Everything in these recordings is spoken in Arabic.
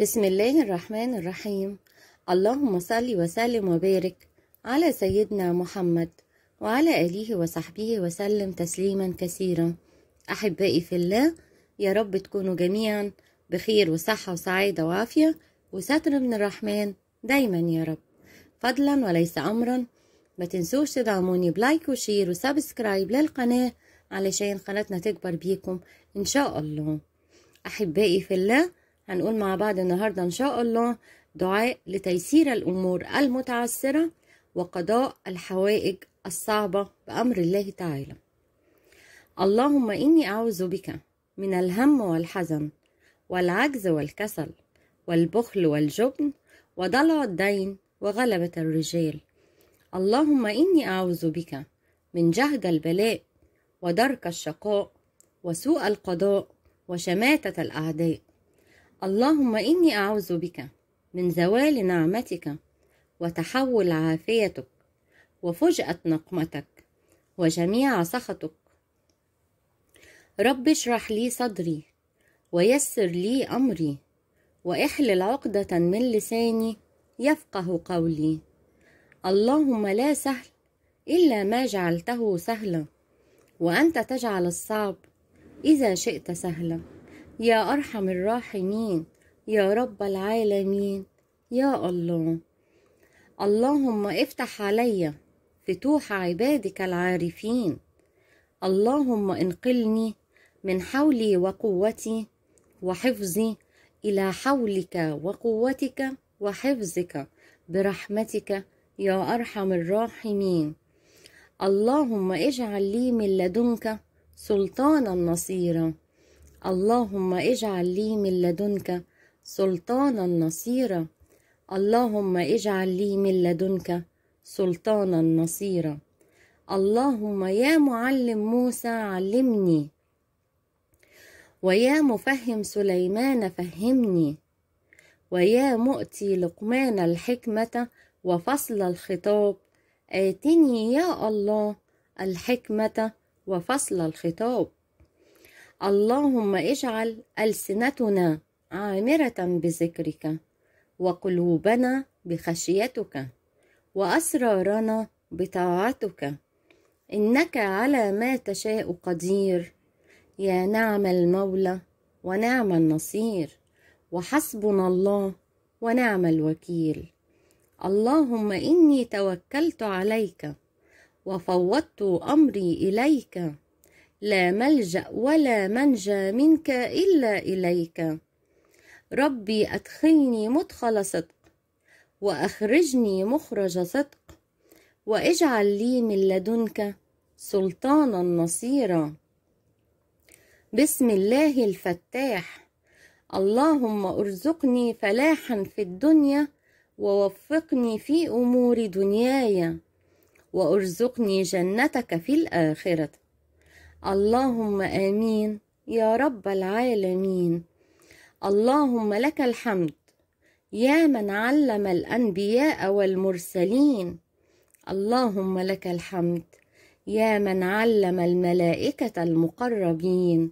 بسم الله الرحمن الرحيم اللهم صل وسلم وبارك على سيدنا محمد وعلى آله وصحبه وسلم تسليما كثيرا أحبائي في الله يا رب تكونوا جميعا بخير وصحة وسعادة وعافية وستر من الرحمن دايما يا رب فضلا وليس أمرا ما تنسوش تدعموني بلايك وشير وسبسكرايب للقناة علشان قناتنا تكبر بيكم إن شاء الله أحبائي في الله هنقول مع بعض النهاردة إن شاء الله دعاء لتيسير الأمور المتعسرة وقضاء الحوائج الصعبة بأمر الله تعالى اللهم إني أعوذ بك من الهم والحزن والعجز والكسل والبخل والجبن وضلع الدين وغلبة الرجال اللهم إني أعوذ بك من جهد البلاء ودرك الشقاء وسوء القضاء وشماتة الأعداء اللهم إني أعوذ بك من زوال نعمتك وتحول عافيتك وفجأة نقمتك وجميع سخطك رب اشرح لي صدري ويسر لي أمري وإحلل عقدة من لساني يفقه قولي اللهم لا سهل إلا ما جعلته سهلا وأنت تجعل الصعب إذا شئت سهلا يا أرحم الراحمين يا رب العالمين يا الله اللهم افتح علي فتوح عبادك العارفين اللهم انقلني من حولي وقوتي وحفظي إلى حولك وقوتك وحفظك برحمتك يا أرحم الراحمين اللهم اجعل لي من لدنك سلطانا نصيرا اللهم اجعل لي من لدنك سلطانا نصيرا اللهم اجعل لي من لدنك سلطانا نصيرا اللهم يا معلم موسى علمني ويا مفهم سليمان فهمني ويا مؤتي لقمان الحكمة وفصل الخطاب آتني يا الله الحكمة وفصل الخطاب اللهم اجعل ألسنتنا عامرة بذكرك وقلوبنا بخشيتك وأسرارنا بطاعتك إنك على ما تشاء قدير يا نعم المولى ونعم النصير وحسبنا الله ونعم الوكيل اللهم إني توكلت عليك وفوضت أمري إليك لا ملجأ ولا منجى منك إلا إليك ربي أدخلني مدخل صدق وأخرجني مخرج صدق واجعل لي من لدنك سلطانا نصيرا بسم الله الفتاح اللهم ارزقني فلاحا في الدنيا ووفقني في امور دنياي وارزقني جنتك في الاخره اللهم امين يا رب العالمين اللهم لك الحمد يا من علم الانبياء والمرسلين اللهم لك الحمد يا من علم الملائكه المقربين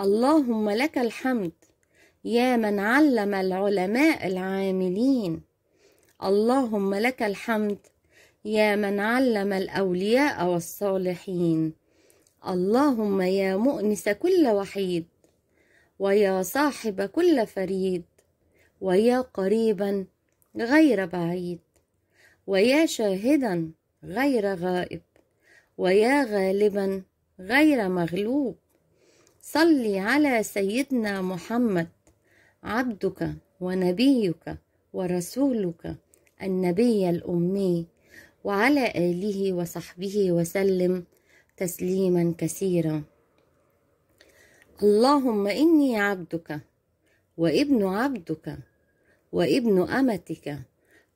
اللهم لك الحمد يا من علم العلماء العاملين اللهم لك الحمد يا من علم الاولياء والصالحين اللهم يا مؤنس كل وحيد ويا صاحب كل فريد ويا قريبا غير بعيد ويا شاهدا غير غائب ويا غالبا غير مغلوب صل على سيدنا محمد عبدك ونبيك ورسولك النبي الأمي وعلى آله وصحبه وسلم تسليما كثيرا اللهم إني عبدك وابن عبدك وابن أمتك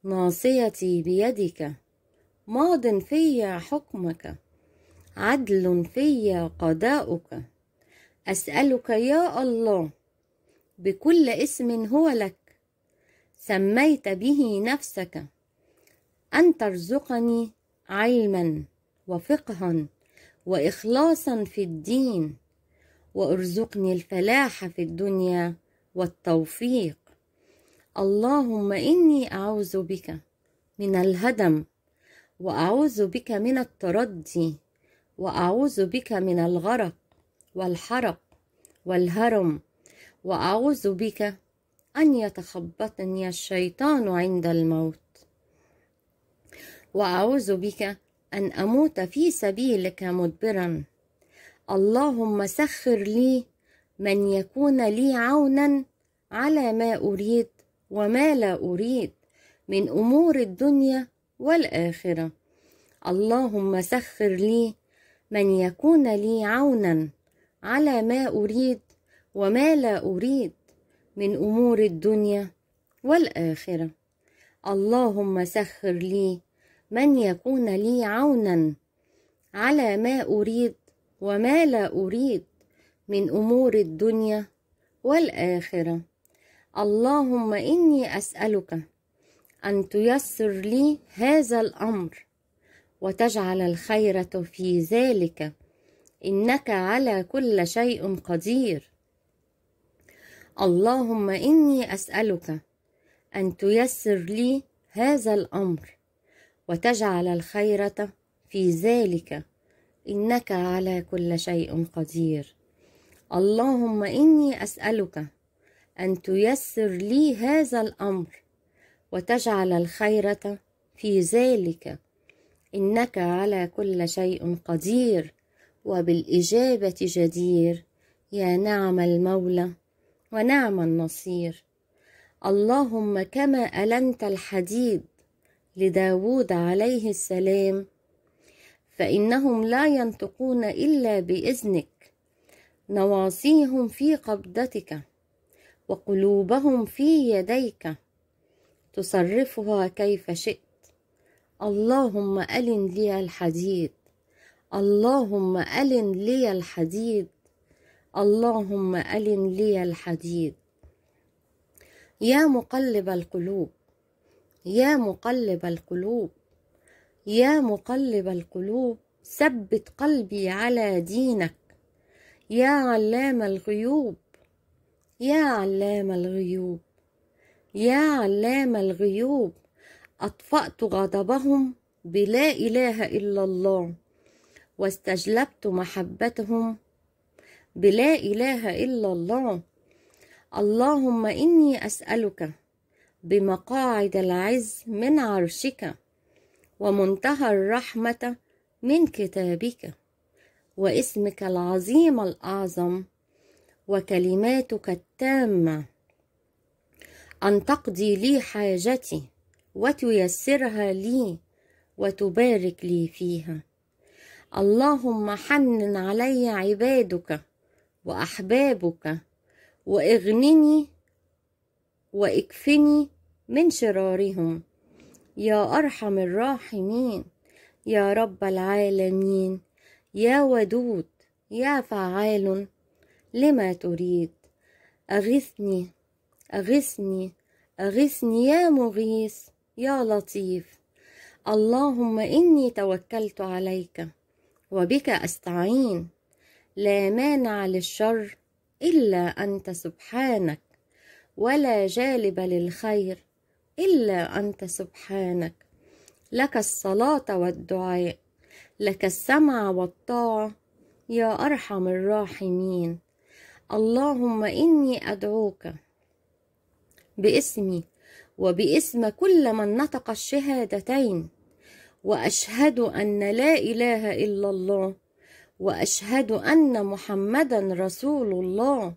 ناصيتي بيدك ماض في حكمك عدل في قضاؤك أسألك يا الله بكل اسم هو لك سميت به نفسك أن ترزقني علما وفقها واخلاصا في الدين وارزقني الفلاح في الدنيا والتوفيق اللهم اني اعوذ بك من الهدم واعوذ بك من التردي واعوذ بك من الغرق والحرق والهرم واعوذ بك ان يتخبطني الشيطان عند الموت واعوذ بك أن أموت في سبيلك مدبرا اللهم سخر لي من يكون لي عونا على ما أريد وما لا أريد من أمور الدنيا والآخرة اللهم سخر لي من يكون لي عونا على ما أريد وما لا أريد من أمور الدنيا والآخرة اللهم سخر لي من يكون لي عونا على ما أريد وما لا أريد من أمور الدنيا والآخرة اللهم إني أسألك أن تيسر لي هذا الأمر وتجعل الخيرة في ذلك إنك على كل شيء قدير اللهم إني أسألك أن تيسر لي هذا الأمر وتجعل الخيرة في ذلك إنك على كل شيء قدير اللهم إني أسألك أن تيسر لي هذا الأمر وتجعل الخيرة في ذلك إنك على كل شيء قدير وبالإجابة جدير يا نعم المولى ونعم النصير اللهم كما ألنت الحديد لداود عليه السلام فإنهم لا ينطقون إلا بإذنك نواصيهم في قبضتك وقلوبهم في يديك تصرفها كيف شئت اللهم ألن لي الحديد اللهم ألن لي الحديد اللهم ألن لي الحديد يا مقلب القلوب يا مقلب القلوب يا مقلب القلوب ثبت قلبي على دينك يا علام الغيوب يا علام الغيوب يا علام الغيوب اطفات غضبهم بلا اله الا الله واستجلبت محبتهم بلا اله الا الله اللهم اني اسالك بمقاعد العز من عرشك ومنتهى الرحمة من كتابك واسمك العظيم الأعظم وكلماتك التامة أن تقضي لي حاجتي وتيسرها لي وتبارك لي فيها اللهم حنن علي عبادك وأحبابك واغنني واكفني من شرارهم يا ارحم الراحمين يا رب العالمين يا ودود يا فعال لما تريد اغثني اغثني اغثني يا مغيث يا لطيف اللهم اني توكلت عليك وبك استعين لا مانع للشر الا انت سبحانك ولا جالب للخير إلا أنت سبحانك لك الصلاة والدعاء لك السمع والطاعة يا أرحم الراحمين اللهم إني أدعوك باسمي وباسم كل من نطق الشهادتين وأشهد أن لا إله إلا الله وأشهد أن محمدا رسول الله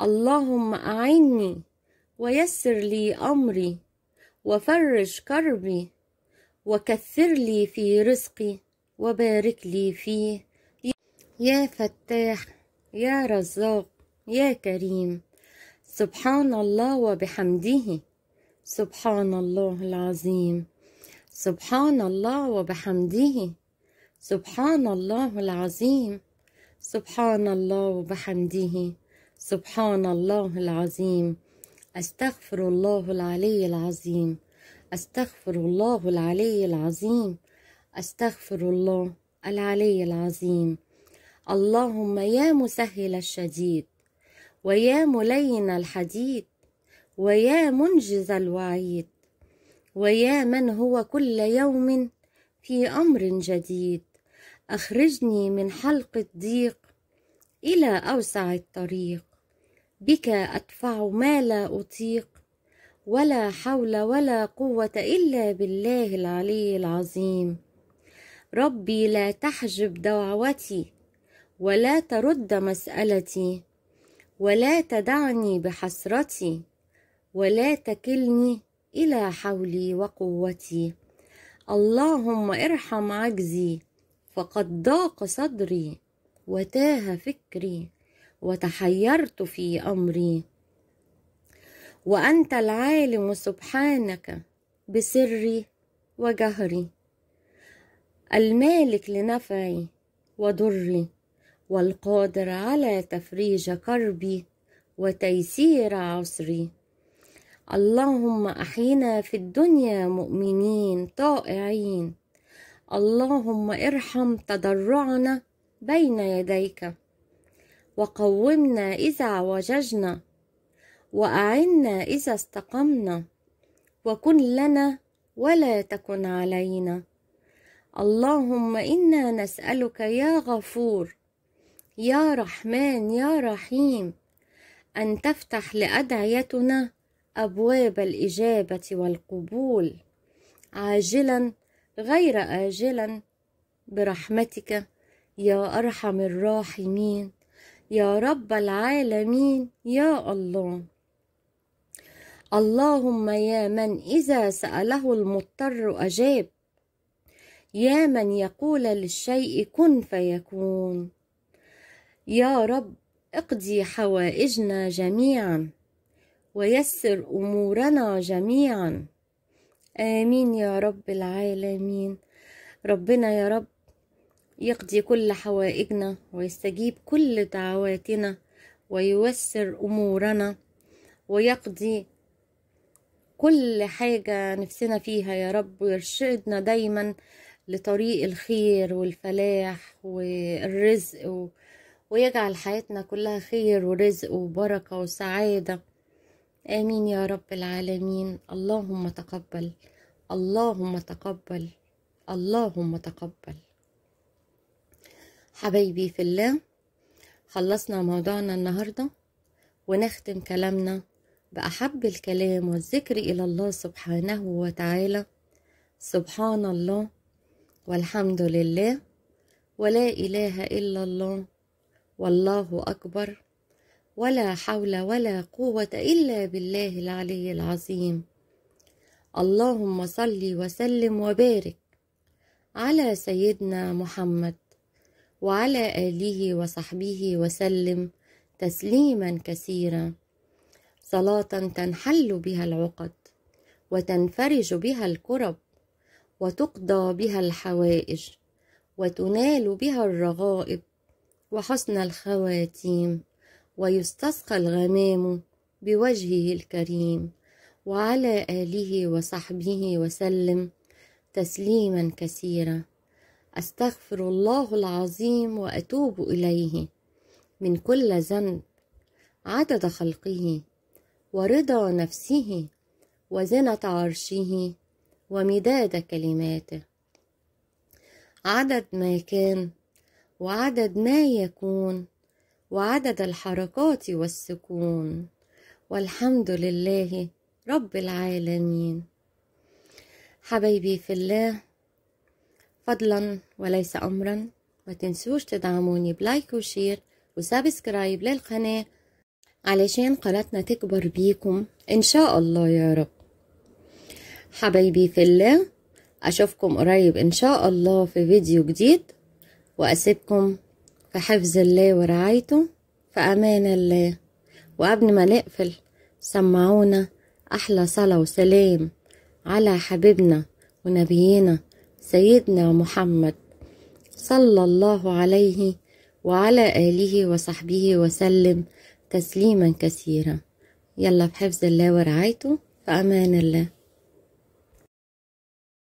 اللهم أعني ويسر لي أمري وفرج كربي وكثر لي في رزقي وبارك لي فيه يا فتاح يا رزاق يا كريم سبحان الله وبحمده سبحان الله العظيم سبحان الله وبحمده سبحان الله العظيم سبحان الله وبحمده سبحان الله العظيم أستغفر الله العلي العظيم أستغفر الله العلي العظيم أستغفر الله العلي العظيم اللهم يا مسهل الشديد ويا ملين الحديد ويا منجز الوعيد ويا من هو كل يوم في أمر جديد أخرجني من حلق الضيق إلى أوسع الطريق بك أدفع ما لا أطيق ولا حول ولا قوة إلا بالله العلي العظيم ربي لا تحجب دعوتي ولا ترد مسألتي ولا تدعني بحسرتي ولا تكلني إلى حولي وقوتي اللهم ارحم عجزي فقد ضاق صدري وتاه فكري وتحيرت في امري وانت العالم سبحانك بسري وجهري المالك لنفعي وضري والقادر على تفريج كربي وتيسير عسري اللهم احينا في الدنيا مؤمنين طائعين اللهم ارحم تضرعنا بين يديك وقومنا إذا وججنا وأعنا إذا استقمنا وكن لنا ولا تكن علينا اللهم إنا نسألك يا غفور يا رحمن يا رحيم أن تفتح لأدعيتنا أبواب الإجابة والقبول عاجلا غير آجلا برحمتك يا أرحم الراحمين يا رب العالمين يا الله اللهم يا من إذا سأله المضطر أجاب يا من يقول للشيء كن فيكون يا رب اقضي حوائجنا جميعا ويسر أمورنا جميعا آمين يا رب العالمين ربنا يا رب يقضي كل حوائجنا ويستجيب كل دعواتنا وييسر أمورنا ويقضي كل حاجة نفسنا فيها يا رب ويرشدنا دايما لطريق الخير والفلاح والرزق و... ويجعل حياتنا كلها خير ورزق وبركة وسعادة آمين يا رب العالمين اللهم تقبل اللهم تقبل اللهم تقبل حبايبي في الله خلصنا موضوعنا النهاردة ونختم كلامنا بأحب الكلام والذكر إلى الله سبحانه وتعالى سبحان الله والحمد لله ولا إله إلا الله والله أكبر ولا حول ولا قوة إلا بالله العلي العظيم اللهم صل وسلم وبارك على سيدنا محمد وعلى آله وصحبه وسلم تسليما كثيرا صلاة تنحل بها العقد وتنفرج بها الكرب وتقضى بها الحوائج وتنال بها الرغائب وحسن الخواتيم ويستسقى الغمام بوجهه الكريم وعلى آله وصحبه وسلم تسليما كثيرا استغفر الله العظيم واتوب اليه من كل ذنب عدد خلقه ورضا نفسه وزنه عرشه ومداد كلماته عدد ما كان وعدد ما يكون وعدد الحركات والسكون والحمد لله رب العالمين حبايبي في الله فضلا وليس أمرا ما تنسوش تدعموني بلايك وشير وسبسكرايب للقناة علشان قناتنا تكبر بيكم إن شاء الله يا رب حبايبي في الله أشوفكم قريب إن شاء الله في فيديو جديد وأسيبكم في حفظ الله ورعايته في أمان الله وقبل ما نقفل سمعونا أحلى صلاة وسلام على حبيبنا ونبينا سيدنا محمد صلى الله عليه وعلى آله وصحبه وسلم تسليما كثيرا يلا بحفظ الله ورعايته في أمان الله